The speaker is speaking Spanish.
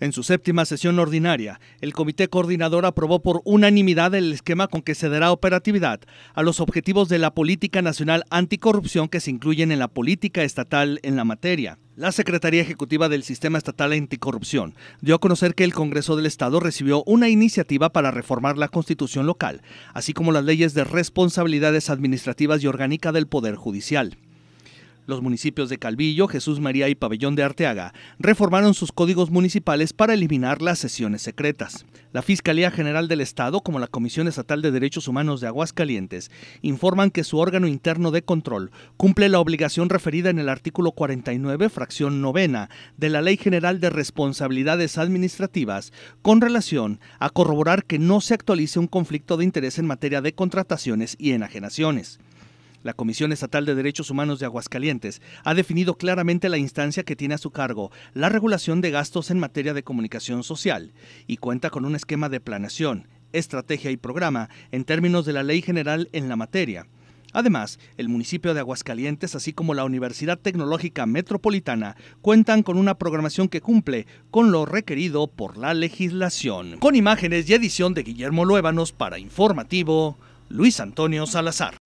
En su séptima sesión ordinaria, el Comité Coordinador aprobó por unanimidad el esquema con que se dará operatividad a los objetivos de la Política Nacional Anticorrupción que se incluyen en la política estatal en la materia. La Secretaría Ejecutiva del Sistema Estatal Anticorrupción dio a conocer que el Congreso del Estado recibió una iniciativa para reformar la Constitución local, así como las leyes de responsabilidades administrativas y orgánica del Poder Judicial. Los municipios de Calvillo, Jesús María y Pabellón de Arteaga reformaron sus códigos municipales para eliminar las sesiones secretas. La Fiscalía General del Estado, como la Comisión Estatal de Derechos Humanos de Aguascalientes, informan que su órgano interno de control cumple la obligación referida en el artículo 49, fracción novena, de la Ley General de Responsabilidades Administrativas con relación a corroborar que no se actualice un conflicto de interés en materia de contrataciones y enajenaciones. La Comisión Estatal de Derechos Humanos de Aguascalientes ha definido claramente la instancia que tiene a su cargo la regulación de gastos en materia de comunicación social y cuenta con un esquema de planeación, estrategia y programa en términos de la ley general en la materia. Además, el municipio de Aguascalientes, así como la Universidad Tecnológica Metropolitana, cuentan con una programación que cumple con lo requerido por la legislación. Con imágenes y edición de Guillermo Luévanos para Informativo, Luis Antonio Salazar.